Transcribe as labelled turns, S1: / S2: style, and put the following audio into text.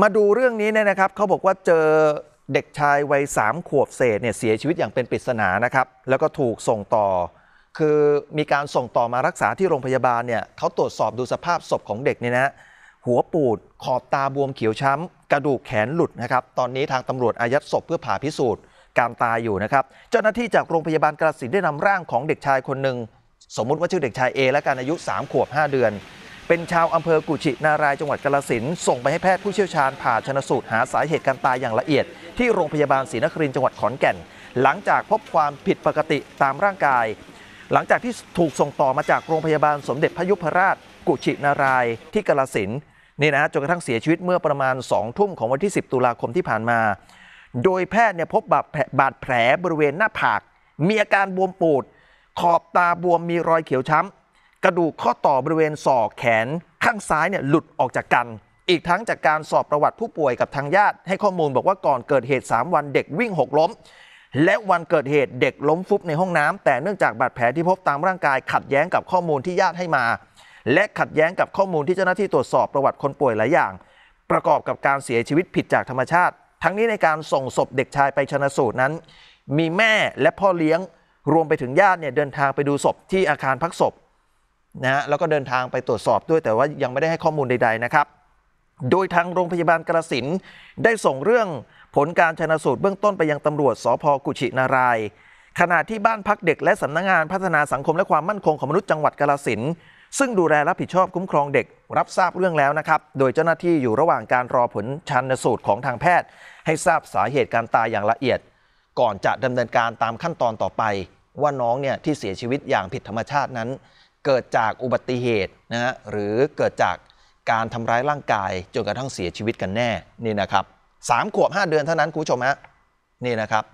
S1: มาดูเรื่องนี้เนี่ยนะครับเขาบอกว่าเจอเด็กชายวัยสามขวบเศษเนี่ยเสียชีวิตอย่างเป็นปริศนานะครับ แล้วก็ถูกส่งต่อ คือมีการส่งต่อมารักษาที่โรงพยาบาลเนี่ยเขาตรวจสอบดูสภาพศพของเด็กเนี่ยนะ หัวปูด ขอบตาบวมเขียวช้ำ กระดูกแขนหลุดนะครับตอนนี้ทางตำรวจอายัดศพเพื่อผ่าพิสูจน์การตายอยู่นะครับเจ้าหน้าที่จากโรงพยาบาลกระสินได้นำร่างของเด็กชายคนหนึ่งสมมุติว่าชื่อเด็กชายเอและการอายุ3ขวบ5 เดือนเป็นชาวอำเภอกุชินารายจังหวัดกาลสินส่งไปให้แพทย์ผู้เชี่ยวชาญผ่าชนสูตร หาสาเหตุการตายอย่างละเอียด ที่โรงพยาบาลศรีนครินทร์จังหวัดขอนแก่น หลังจากพบความผิดปกติตามร่างกาย หลังจากที่ถูกส่งต่อมาจากโรงพยาบาลสมเด็จพระยุพราชกุชินารายที่กาลสินนี่นะจนกระทั่งเสียชีวิตเมื่อประมาณ2ทุ่มของวันที่ 10 ตุลาคมที่ผ่านมา โดยแพทย์เนี่ยพบบาดแผลบริเวณหน้าผาก มีอาการบวมปูด ขอบตาบวมมีรอยเขียวช้ำกระดูกข้อต่อบริเวณศอกแขน ข้างซ้ายเนี่ยหลุดออกจากกัน อีกทั้งจากการสอบประวัติผู้ป่วยกับทางญาติให้ข้อมูลบอกว่าก่อนเกิดเหตุ 3 วันเด็กวิ่งหกล้ม และวันเกิดเหตุเด็กล้มฟุบในห้องน้ำ แต่เนื่องจากบาดแผลที่พบตามร่างกายขัดแย้งกับข้อมูลที่ญาติให้มา และขัดแย้งกับข้อมูลที่เจ้าหน้าที่ตรวจสอบประวัติคนป่วยหลายอย่าง ประกอบกับการเสียชีวิตผิดจากธรรมชาติ ทั้งนี้ในการส่งศพเด็กชายไปชนะสูตรนั้น มีแม่และพ่อเลี้ยง รวมไปถึงญาติเนี่ยเดินทางไปดูศพที่อาคารพักศพนะฮะแล้วก็เดินทางไปตรวจสอบด้วยแต่ว่ายังไม่ได้ให้ข้อมูลใด ๆนะครับ โดยทางโรงพยาบาลกระสินได้ส่งเรื่องผลการชนะสูตรเบื้องต้นไปยังตำรวจสพกุชินารายขณะที่บ้านพักเด็กและสำนักงงานพัฒนาสังคมและความมั่นคงของมนุษย์จังหวัดกระสินซึ่งดูแลรับผิดชอบคุ้มครองเด็ก รับทราบเรื่องแล้วนะครับ โดยเจ้าหน้าที่อยู่ระหว่างการรอผลชันสูตรของทางแพทย์ ให้ทราบสาเหตุการตายอย่างละเอียด ก่อนจะดำเนินการตามขั้นตอนต่อไปว่าน้องเนี่ยที่เสียชีวิตอย่างผิดธรรมชาตินั้นเกิดจากอุบัติเหตุนะฮะหรือเกิดจากการทำร้ายร่างกาย จนกระทั่งเสียชีวิตกันแน่นี่นะครับสามขวบห้าเดือนเท่านั้นคุณผู้ชมฮะนี่นะครับ